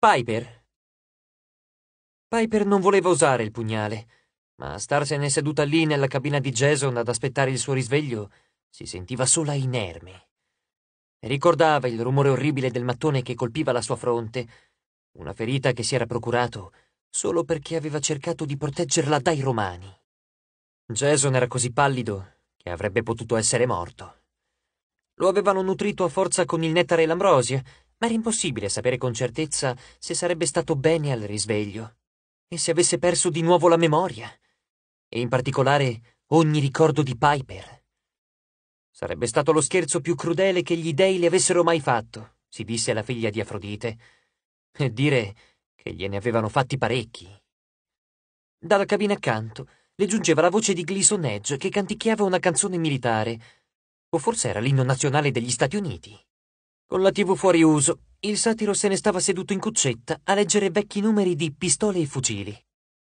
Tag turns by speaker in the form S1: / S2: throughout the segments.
S1: Piper. Piper non voleva usare il pugnale, ma starsene seduta lì nella cabina di Jason ad aspettare il suo risveglio si sentiva sola inerme. Ricordava il rumore orribile del mattone che colpiva la sua fronte, una ferita che si era procurato solo perché aveva cercato di proteggerla dai romani. Jason era così pallido che avrebbe potuto essere morto. Lo avevano nutrito a forza con il nettare e l'ambrosia ma era impossibile sapere con certezza se sarebbe stato bene al risveglio e se avesse perso di nuovo la memoria, e in particolare ogni ricordo di Piper. Sarebbe stato lo scherzo più crudele che gli dei le avessero mai fatto, si disse alla figlia di Afrodite, e dire che gliene avevano fatti parecchi. Dalla cabina accanto le giungeva la voce di Gleason Edge che canticchiava una canzone militare, o forse era l'inno nazionale degli Stati Uniti. Con la TV fuori uso, il satiro se ne stava seduto in cuccetta a leggere vecchi numeri di pistole e fucili.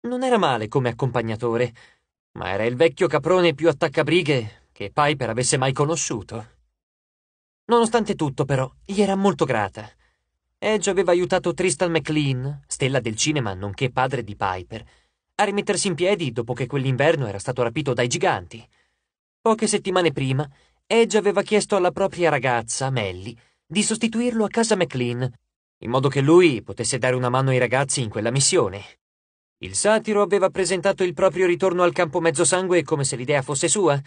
S1: Non era male come accompagnatore, ma era il vecchio caprone più attaccabrighe che Piper avesse mai conosciuto. Nonostante tutto, però, gli era molto grata. Edge aveva aiutato Tristan McLean, stella del cinema nonché padre di Piper, a rimettersi in piedi dopo che quell'inverno era stato rapito dai giganti. Poche settimane prima, Edge aveva chiesto alla propria ragazza, Melly, di sostituirlo a casa McLean, in modo che lui potesse dare una mano ai ragazzi in quella missione. Il satiro aveva presentato il proprio ritorno al campo mezzosangue come se l'idea fosse sua,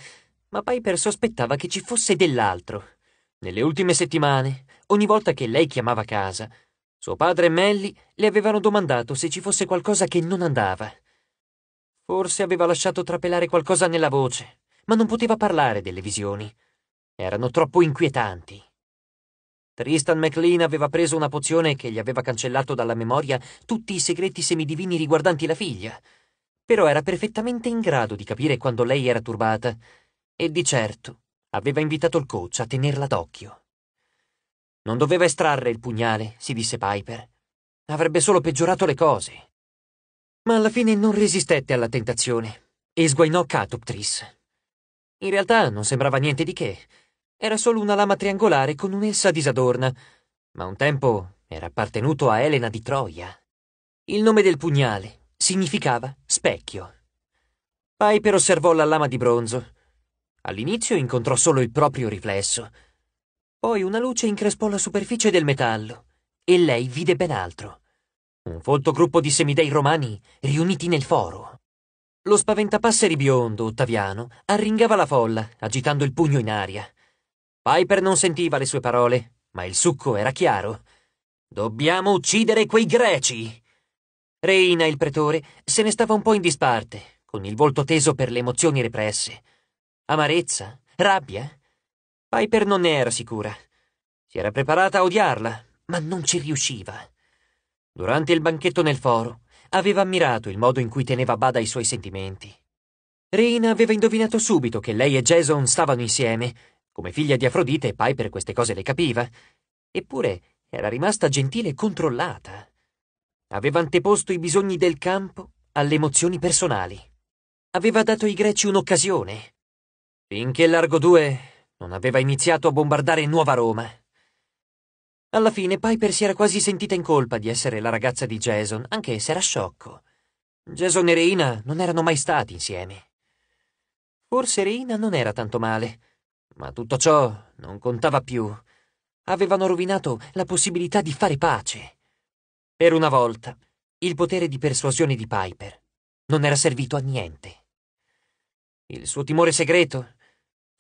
S1: ma Piper sospettava che ci fosse dell'altro. Nelle ultime settimane, ogni volta che lei chiamava casa, suo padre e Melly le avevano domandato se ci fosse qualcosa che non andava. Forse aveva lasciato trapelare qualcosa nella voce, ma non poteva parlare delle visioni. Erano troppo inquietanti. Tristan MacLean aveva preso una pozione che gli aveva cancellato dalla memoria tutti i segreti semidivini riguardanti la figlia. Però era perfettamente in grado di capire quando lei era turbata, e di certo aveva invitato il coach a tenerla d'occhio. Non doveva estrarre il pugnale, si disse Piper. Avrebbe solo peggiorato le cose. Ma alla fine non resistette alla tentazione e sguainò Catoptris. In realtà non sembrava niente di che era solo una lama triangolare con un'essa disadorna, ma un tempo era appartenuto a Elena di Troia. Il nome del pugnale significava specchio. Piper osservò la lama di bronzo. All'inizio incontrò solo il proprio riflesso. Poi una luce increspò la superficie del metallo e lei vide ben altro. Un folto gruppo di semidei romani riuniti nel foro. Lo spaventapasseri biondo, Ottaviano, arringava la folla, agitando il pugno in aria. Piper non sentiva le sue parole, ma il succo era chiaro. Dobbiamo uccidere quei greci! Reina, il pretore, se ne stava un po' in disparte, con il volto teso per le emozioni represse. Amarezza? Rabbia? Piper non ne era sicura. Si era preparata a odiarla, ma non ci riusciva. Durante il banchetto nel foro, aveva ammirato il modo in cui teneva a bada i suoi sentimenti. Reina aveva indovinato subito che lei e Jason stavano insieme come figlia di Afrodite, Piper queste cose le capiva. Eppure era rimasta gentile e controllata. Aveva anteposto i bisogni del campo alle emozioni personali. Aveva dato ai greci un'occasione. Finché Largo 2 non aveva iniziato a bombardare Nuova Roma. Alla fine Piper si era quasi sentita in colpa di essere la ragazza di Jason, anche se era sciocco. Jason e Reina non erano mai stati insieme. Forse Reina non era tanto male. Ma tutto ciò non contava più. Avevano rovinato la possibilità di fare pace. Per una volta, il potere di persuasione di Piper non era servito a niente. Il suo timore segreto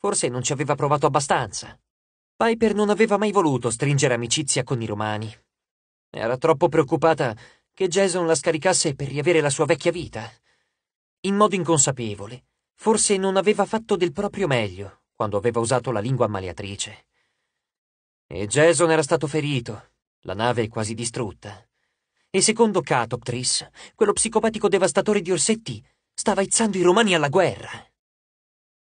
S1: forse non ci aveva provato abbastanza. Piper non aveva mai voluto stringere amicizia con i romani. Era troppo preoccupata che Jason la scaricasse per riavere la sua vecchia vita. In modo inconsapevole, forse non aveva fatto del proprio meglio quando aveva usato la lingua ammaliatrice. E Jason era stato ferito, la nave è quasi distrutta. E secondo Catoptris, quello psicopatico devastatore di orsetti stava aizzando i romani alla guerra.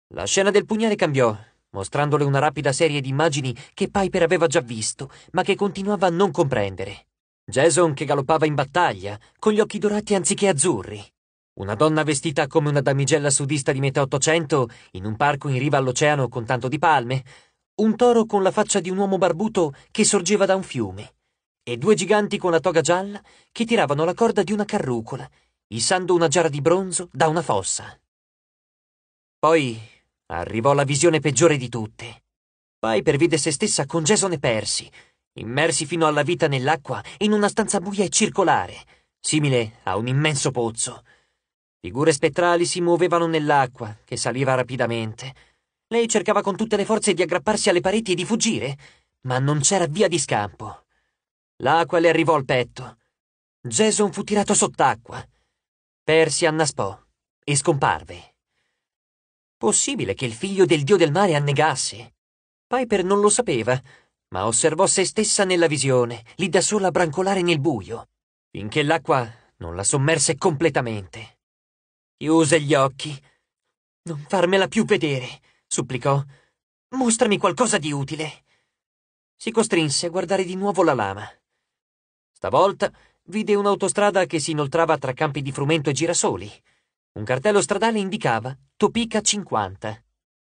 S1: La scena del pugnale cambiò, mostrandole una rapida serie di immagini che Piper aveva già visto, ma che continuava a non comprendere. Jason che galoppava in battaglia, con gli occhi dorati anziché azzurri, una donna vestita come una damigella sudista di metà Ottocento, in un parco in riva all'oceano con tanto di palme, un toro con la faccia di un uomo barbuto che sorgeva da un fiume, e due giganti con la toga gialla che tiravano la corda di una carrucola, issando una giara di bronzo da una fossa. Poi arrivò la visione peggiore di tutte. Piper vide se stessa con Jason e Percy, immersi fino alla vita nell'acqua in una stanza buia e circolare, simile a un immenso pozzo. Figure spettrali si muovevano nell'acqua, che saliva rapidamente. Lei cercava con tutte le forze di aggrapparsi alle pareti e di fuggire, ma non c'era via di scampo. L'acqua le arrivò al petto. Jason fu tirato sott'acqua. Persi annaspò e scomparve. Possibile che il figlio del dio del mare annegasse? Piper non lo sapeva, ma osservò se stessa nella visione, lì da sola a brancolare nel buio, finché l'acqua non la sommerse completamente. Chiuse gli occhi. Non farmela più vedere, supplicò. Mostrami qualcosa di utile. Si costrinse a guardare di nuovo la lama. Stavolta vide un'autostrada che si inoltrava tra campi di frumento e girasoli. Un cartello stradale indicava Topica 50.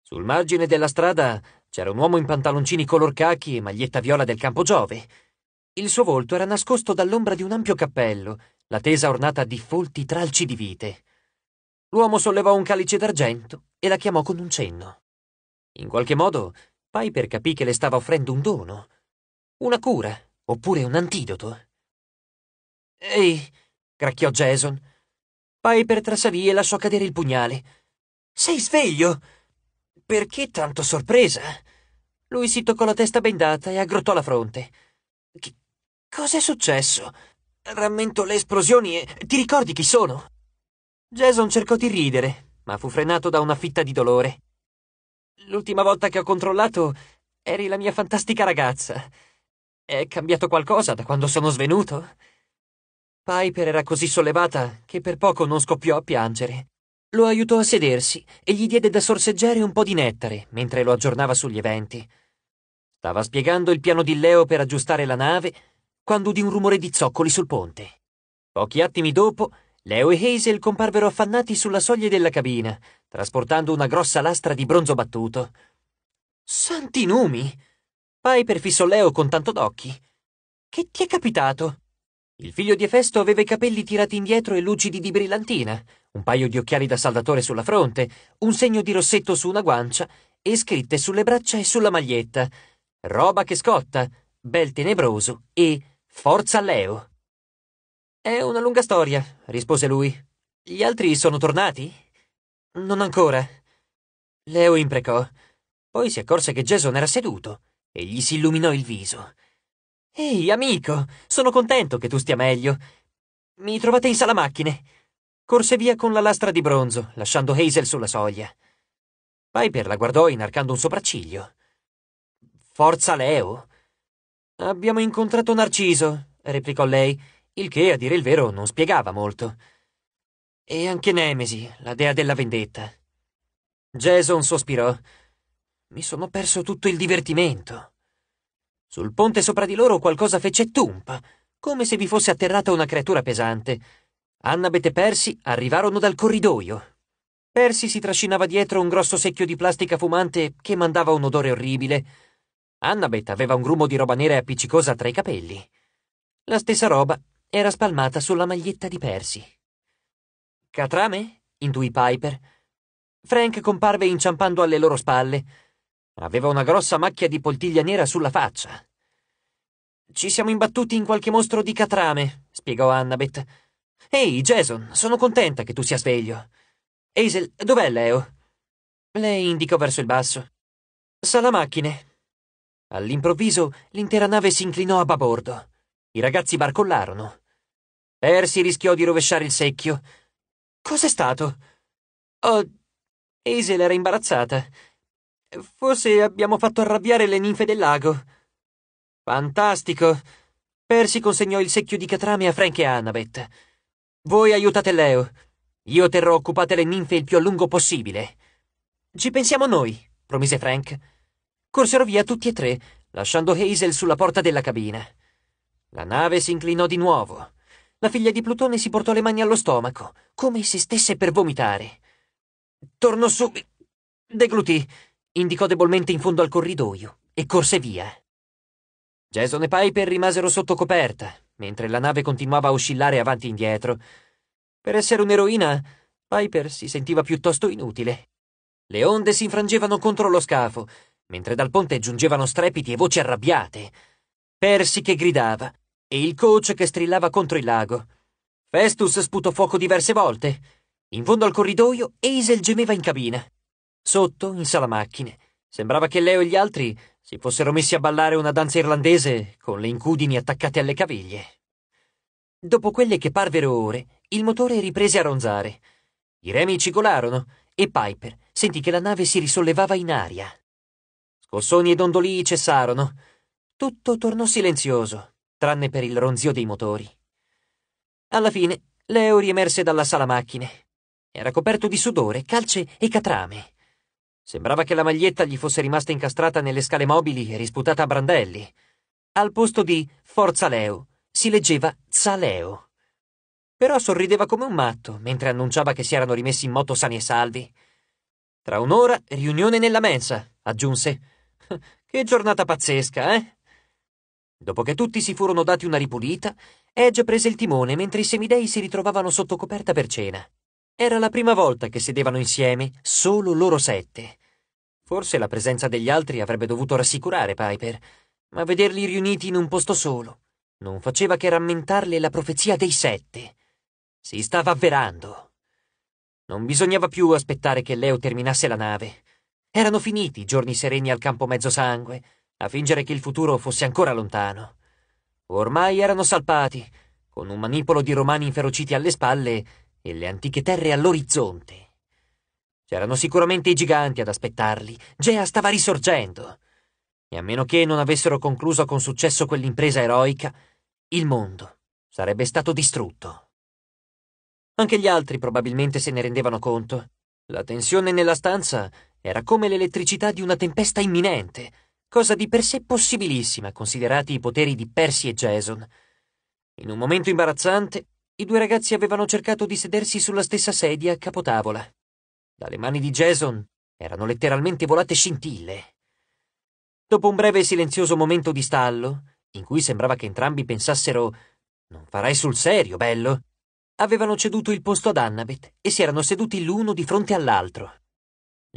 S1: Sul margine della strada c'era un uomo in pantaloncini color cachi e maglietta viola del campo Giove. Il suo volto era nascosto dall'ombra di un ampio cappello, la tesa ornata di folti tralci di vite. L'uomo sollevò un calice d'argento e la chiamò con un cenno. In qualche modo, Piper capì che le stava offrendo un dono, una cura, oppure un antidoto. Ehi, cracchiò Jason. Piper trasalì e lasciò cadere il pugnale. Sei sveglio? Perché tanto sorpresa? Lui si toccò la testa bendata e aggrottò la fronte. Cos'è successo? Rammento le esplosioni e ti ricordi chi sono? Jason cercò di ridere, ma fu frenato da una fitta di dolore. L'ultima volta che ho controllato eri la mia fantastica ragazza. È cambiato qualcosa da quando sono svenuto? Piper era così sollevata che per poco non scoppiò a piangere. Lo aiutò a sedersi e gli diede da sorseggiare un po' di nettare mentre lo aggiornava sugli eventi. Stava spiegando il piano di Leo per aggiustare la nave quando udì un rumore di zoccoli sul ponte. Pochi attimi dopo Leo e Hazel comparvero affannati sulla soglia della cabina, trasportando una grossa lastra di bronzo battuto. Santi numi! Piper fissò Leo con tanto d'occhi. Che ti è capitato? Il figlio di Efesto aveva i capelli tirati indietro e lucidi di brillantina, un paio di occhiali da saldatore sulla fronte, un segno di rossetto su una guancia e scritte sulle braccia e sulla maglietta. Roba che scotta, bel tenebroso e forza Leo. È una lunga storia, rispose lui. Gli altri sono tornati? Non ancora. Leo imprecò. Poi si accorse che Jason era seduto e gli si illuminò il viso. Ehi, amico, sono contento che tu stia meglio. Mi trovate in sala macchine. Corse via con la lastra di bronzo, lasciando Hazel sulla soglia. Piper la guardò inarcando un sopracciglio. Forza Leo. Abbiamo incontrato Narciso, replicò lei il che, a dire il vero, non spiegava molto. E anche Nemesi, la dea della vendetta. Jason sospirò. Mi sono perso tutto il divertimento. Sul ponte sopra di loro qualcosa fece tumpa, come se vi fosse atterrata una creatura pesante. Annabeth e Percy arrivarono dal corridoio. Percy si trascinava dietro un grosso secchio di plastica fumante che mandava un odore orribile. Annabeth aveva un grumo di roba nera e appiccicosa tra i capelli. La stessa roba era spalmata sulla maglietta di Percy. Catrame? intuì Piper. Frank comparve inciampando alle loro spalle. Aveva una grossa macchia di poltiglia nera sulla faccia. Ci siamo imbattuti in qualche mostro di catrame, spiegò Annabeth. Ehi, Jason, sono contenta che tu sia sveglio. Hazel, dov'è Leo? Lei indicò verso il basso. Sala macchine. All'improvviso l'intera nave si inclinò a babordo. I ragazzi barcollarono. Percy rischiò di rovesciare il secchio. Cos'è stato? Oh, Hazel era imbarazzata. Forse abbiamo fatto arrabbiare le ninfe del lago. Fantastico. Percy consegnò il secchio di catrame a Frank e Annabeth. Voi aiutate Leo. Io terrò occupate le ninfe il più a lungo possibile. Ci pensiamo noi, promise Frank. Corsero via tutti e tre, lasciando Hazel sulla porta della cabina. La nave si inclinò di nuovo la figlia di Plutone si portò le mani allo stomaco, come se stesse per vomitare. Tornò su. Deglutì, indicò debolmente in fondo al corridoio e corse via. Jason e Piper rimasero sotto coperta, mentre la nave continuava a oscillare avanti e indietro. Per essere un'eroina, Piper si sentiva piuttosto inutile. Le onde si infrangevano contro lo scafo, mentre dal ponte giungevano strepiti e voci arrabbiate. Persi che gridava, e il coach che strillava contro il lago. Festus sputò fuoco diverse volte. In fondo al corridoio, Hazel gemeva in cabina. Sotto, in sala macchine, sembrava che Leo e gli altri si fossero messi a ballare una danza irlandese con le incudini attaccate alle caviglie. Dopo quelle che parvero ore, il motore riprese a ronzare. I remi cigolarono e Piper sentì che la nave si risollevava in aria. Scossoni e dondolii cessarono. Tutto tornò silenzioso tranne per il ronzio dei motori. Alla fine, Leo riemerse dalla sala macchine. Era coperto di sudore, calce e catrame. Sembrava che la maglietta gli fosse rimasta incastrata nelle scale mobili e risputata a brandelli. Al posto di Forza Leo si leggeva Zaleo. Però sorrideva come un matto mentre annunciava che si erano rimessi in moto sani e salvi. Tra un'ora riunione nella mensa, aggiunse. Che giornata pazzesca, eh? Dopo che tutti si furono dati una ripulita, Edge prese il timone mentre i semidei si ritrovavano sotto coperta per cena. Era la prima volta che sedevano insieme, solo loro sette. Forse la presenza degli altri avrebbe dovuto rassicurare Piper, ma vederli riuniti in un posto solo non faceva che rammentarle la profezia dei sette. Si stava avverando. Non bisognava più aspettare che Leo terminasse la nave. Erano finiti i giorni sereni al campo mezzosangue, a fingere che il futuro fosse ancora lontano. Ormai erano salpati, con un manipolo di romani inferociti alle spalle e le antiche terre all'orizzonte. C'erano sicuramente i giganti ad aspettarli. Gea stava risorgendo. E a meno che non avessero concluso con successo quell'impresa eroica, il mondo sarebbe stato distrutto. Anche gli altri probabilmente se ne rendevano conto. La tensione nella stanza era come l'elettricità di una tempesta imminente cosa di per sé possibilissima considerati i poteri di Percy e Jason. In un momento imbarazzante, i due ragazzi avevano cercato di sedersi sulla stessa sedia a capotavola. Dalle mani di Jason erano letteralmente volate scintille. Dopo un breve e silenzioso momento di stallo, in cui sembrava che entrambi pensassero Non farai sul serio, bello, avevano ceduto il posto ad Annabeth e si erano seduti l'uno di fronte all'altro.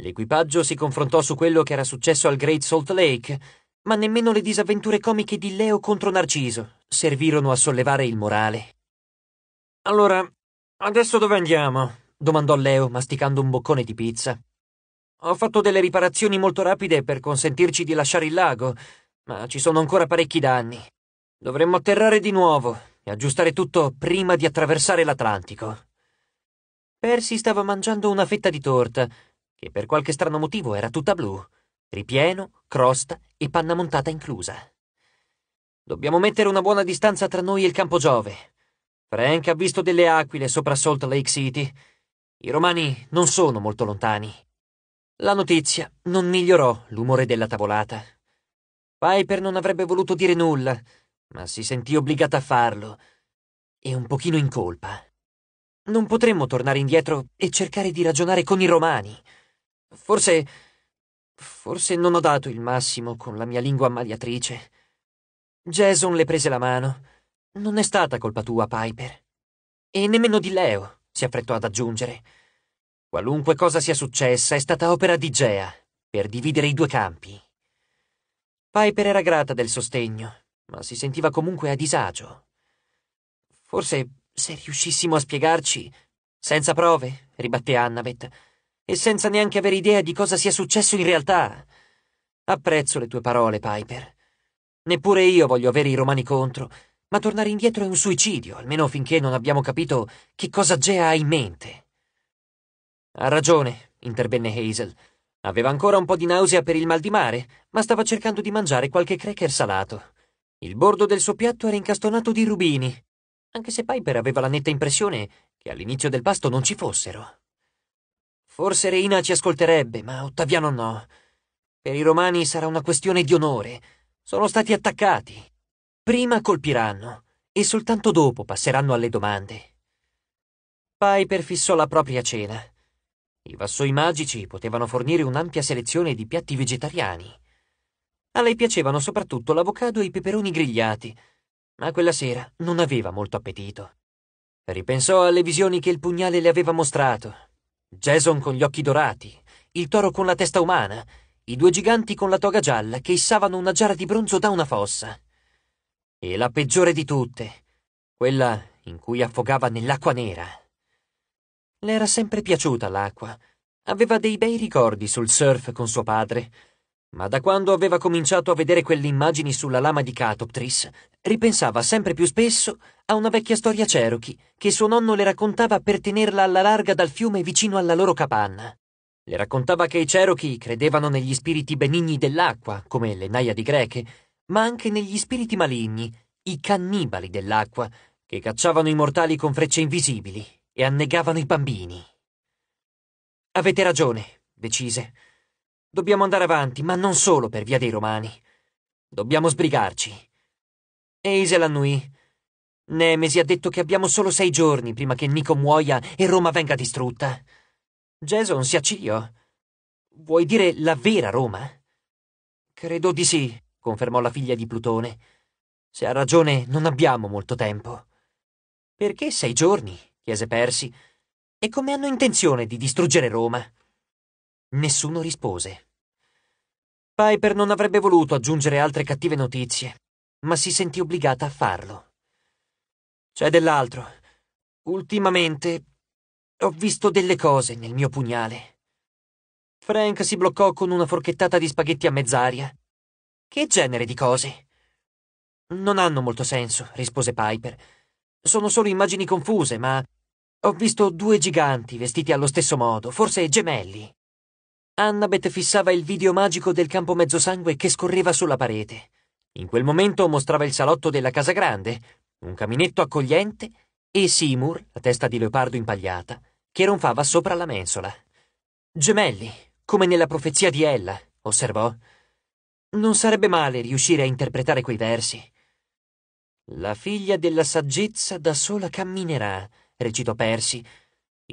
S1: L'equipaggio si confrontò su quello che era successo al Great Salt Lake, ma nemmeno le disavventure comiche di Leo contro Narciso servirono a sollevare il morale. Allora, adesso dove andiamo? domandò Leo, masticando un boccone di pizza. Ho fatto delle riparazioni molto rapide per consentirci di lasciare il lago, ma ci sono ancora parecchi danni. Dovremmo atterrare di nuovo e aggiustare tutto prima di attraversare l'Atlantico. Percy stava mangiando una fetta di torta che per qualche strano motivo era tutta blu, ripieno, crosta e panna montata inclusa. Dobbiamo mettere una buona distanza tra noi e il campo Giove. Frank ha visto delle aquile sopra Salt Lake City. I romani non sono molto lontani. La notizia non migliorò l'umore della tavolata. Piper non avrebbe voluto dire nulla, ma si sentì obbligata a farlo, e un pochino in colpa. Non potremmo tornare indietro e cercare di ragionare con i romani. Forse... forse non ho dato il massimo con la mia lingua ammaliatrice. Jason le prese la mano. Non è stata colpa tua, Piper. E nemmeno di Leo, si affrettò ad aggiungere. Qualunque cosa sia successa è stata opera di Gea, per dividere i due campi. Piper era grata del sostegno, ma si sentiva comunque a disagio. Forse se riuscissimo a spiegarci, senza prove, ribatté Annabeth, e senza neanche avere idea di cosa sia successo in realtà. Apprezzo le tue parole, Piper. Neppure io voglio avere i romani contro, ma tornare indietro è un suicidio, almeno finché non abbiamo capito che cosa Gea ha in mente. Ha ragione, intervenne Hazel. Aveva ancora un po' di nausea per il mal di mare, ma stava cercando di mangiare qualche cracker salato. Il bordo del suo piatto era incastonato di rubini, anche se Piper aveva la netta impressione che all'inizio del pasto non ci fossero. Forse Reina ci ascolterebbe, ma Ottaviano no. Per i romani sarà una questione di onore. Sono stati attaccati. Prima colpiranno e soltanto dopo passeranno alle domande. Piper fissò la propria cena. I vassoi magici potevano fornire un'ampia selezione di piatti vegetariani. A lei piacevano soprattutto l'avocado e i peperoni grigliati, ma quella sera non aveva molto appetito. Ripensò alle visioni che il pugnale le aveva mostrato Jason con gli occhi dorati, il toro con la testa umana, i due giganti con la toga gialla che issavano una giara di bronzo da una fossa. E la peggiore di tutte, quella in cui affogava nell'acqua nera. Le era sempre piaciuta l'acqua. Aveva dei bei ricordi sul surf con suo padre, ma da quando aveva cominciato a vedere quelle immagini sulla lama di Catoptris, ripensava sempre più spesso a una vecchia storia Cherokee che suo nonno le raccontava per tenerla alla larga dal fiume vicino alla loro capanna. Le raccontava che i Cherokee credevano negli spiriti benigni dell'acqua, come le naiadi greche, ma anche negli spiriti maligni, i cannibali dell'acqua, che cacciavano i mortali con frecce invisibili e annegavano i bambini. Avete ragione, decise. Dobbiamo andare avanti, ma non solo per via dei Romani. Dobbiamo sbrigarci. Eisel annui. Nemesi ha detto che abbiamo solo sei giorni prima che Nico muoia e Roma venga distrutta. Jason si accigliò. Vuoi dire la vera Roma? Credo di sì, confermò la figlia di Plutone. Se ha ragione, non abbiamo molto tempo. Perché sei giorni? chiese Persi. E come hanno intenzione di distruggere Roma? Nessuno rispose. Piper non avrebbe voluto aggiungere altre cattive notizie, ma si sentì obbligata a farlo. C'è dell'altro. Ultimamente ho visto delle cose nel mio pugnale. Frank si bloccò con una forchettata di spaghetti a mezz'aria. Che genere di cose? Non hanno molto senso, rispose Piper. Sono solo immagini confuse, ma ho visto due giganti vestiti allo stesso modo, forse gemelli. Annabeth fissava il video magico del campo mezzosangue che scorreva sulla parete. In quel momento mostrava il salotto della casa grande, un caminetto accogliente e Seymour, la testa di leopardo impagliata, che ronfava sopra la mensola. Gemelli, come nella profezia di Ella, osservò. Non sarebbe male riuscire a interpretare quei versi. La figlia della saggezza da sola camminerà, recitò Persi.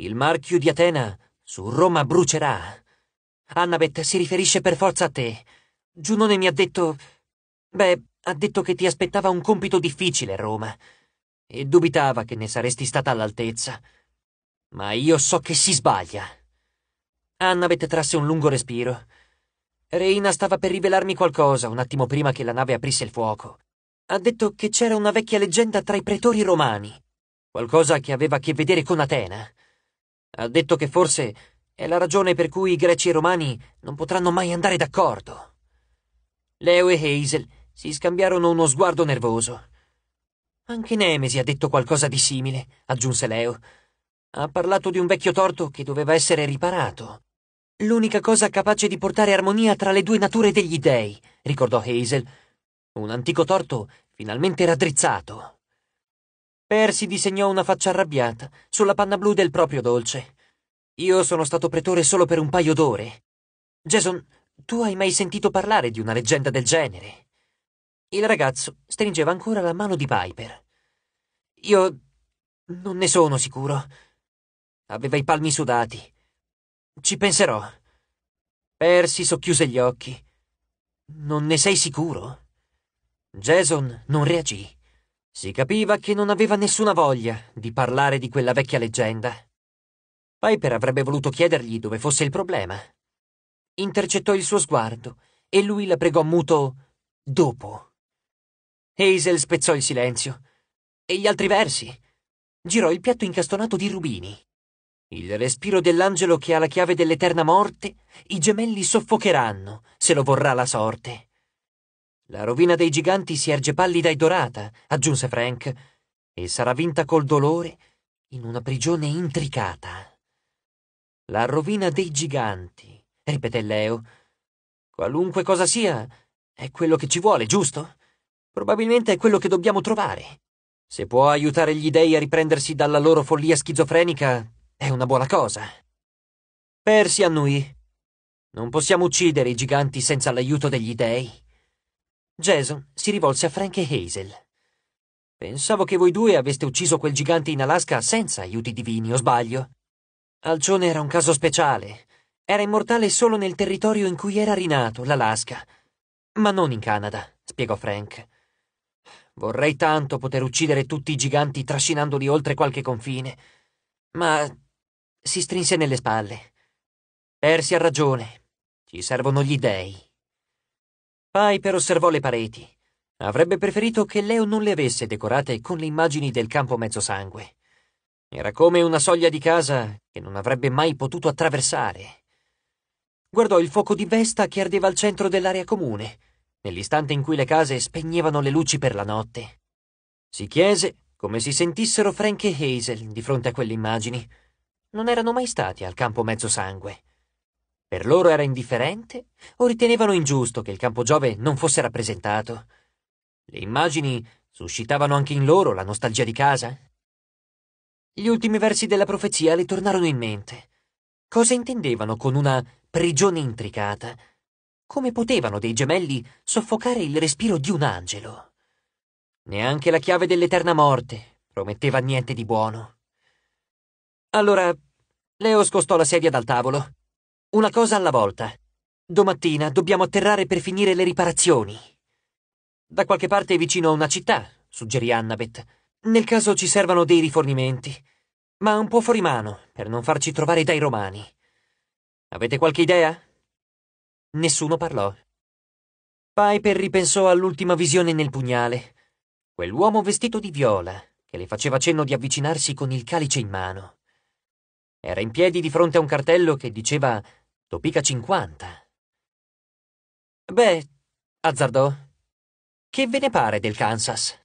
S1: Il marchio di Atena su Roma brucerà. Annabeth si riferisce per forza a te. Giunone mi ha detto... Beh, ha detto che ti aspettava un compito difficile a Roma. E dubitava che ne saresti stata all'altezza. Ma io so che si sbaglia. Annabeth trasse un lungo respiro. Reina stava per rivelarmi qualcosa un attimo prima che la nave aprisse il fuoco. Ha detto che c'era una vecchia leggenda tra i pretori romani, qualcosa che aveva a che vedere con Atena. Ha detto che forse è la ragione per cui i greci e i romani non potranno mai andare d'accordo. Leo e Hazel si scambiarono uno sguardo nervoso. Anche Nemesi ha detto qualcosa di simile, aggiunse Leo. Ha parlato di un vecchio torto che doveva essere riparato. L'unica cosa capace di portare armonia tra le due nature degli dei, ricordò Hazel. Un antico torto finalmente raddrizzato. Percy disegnò una faccia arrabbiata sulla panna blu del proprio dolce. Io sono stato pretore solo per un paio d'ore. Jason, tu hai mai sentito parlare di una leggenda del genere? Il ragazzo stringeva ancora la mano di Piper. Io non ne sono sicuro. Aveva i palmi sudati. Ci penserò. Percy socchiuse gli occhi. Non ne sei sicuro? Jason non reagì. Si capiva che non aveva nessuna voglia di parlare di quella vecchia leggenda. Piper avrebbe voluto chiedergli dove fosse il problema. Intercettò il suo sguardo e lui la pregò muto dopo. Hazel spezzò il silenzio. E gli altri versi? Girò il piatto incastonato di rubini. Il respiro dell'angelo che ha la chiave dell'eterna morte, i gemelli soffocheranno, se lo vorrà la sorte. La rovina dei giganti si erge pallida e dorata, aggiunse Frank, e sarà vinta col dolore in una prigione intricata. La rovina dei giganti, ripeté Leo. Qualunque cosa sia, è quello che ci vuole, giusto? Probabilmente è quello che dobbiamo trovare. Se può aiutare gli dei a riprendersi dalla loro follia schizofrenica, è una buona cosa. Persi annui. Non possiamo uccidere i giganti senza l'aiuto degli dei. Jason si rivolse a Frank e Hazel. Pensavo che voi due aveste ucciso quel gigante in Alaska senza aiuti divini, o sbaglio? Alcione era un caso speciale. Era immortale solo nel territorio in cui era rinato, l'Alaska. Ma non in Canada, spiegò Frank. Vorrei tanto poter uccidere tutti i giganti trascinandoli oltre qualche confine. Ma si strinse nelle spalle. Persi ha ragione. Ci servono gli dei. Piper osservò le pareti. Avrebbe preferito che Leo non le avesse decorate con le immagini del campo mezzosangue. Era come una soglia di casa che non avrebbe mai potuto attraversare. Guardò il fuoco di Vesta che ardeva al centro dell'area comune, nell'istante in cui le case spegnevano le luci per la notte. Si chiese come si sentissero Frank e Hazel di fronte a quelle immagini. Non erano mai stati al campo mezzo sangue. Per loro era indifferente o ritenevano ingiusto che il campo Giove non fosse rappresentato. Le immagini suscitavano anche in loro la nostalgia di casa? Gli ultimi versi della profezia le tornarono in mente. Cosa intendevano con una prigione intricata? Come potevano dei gemelli soffocare il respiro di un angelo? Neanche la chiave dell'eterna morte prometteva niente di buono. Allora, Leo scostò la sedia dal tavolo. Una cosa alla volta. Domattina dobbiamo atterrare per finire le riparazioni. Da qualche parte vicino a una città, suggerì Annabeth nel caso ci servano dei rifornimenti, ma un po' fuori mano, per non farci trovare dai romani. Avete qualche idea? Nessuno parlò. Piper ripensò all'ultima visione nel pugnale. Quell'uomo vestito di viola, che le faceva cenno di avvicinarsi con il calice in mano. Era in piedi di fronte a un cartello che diceva Topica 50. Beh, azzardò, che ve ne pare del Kansas?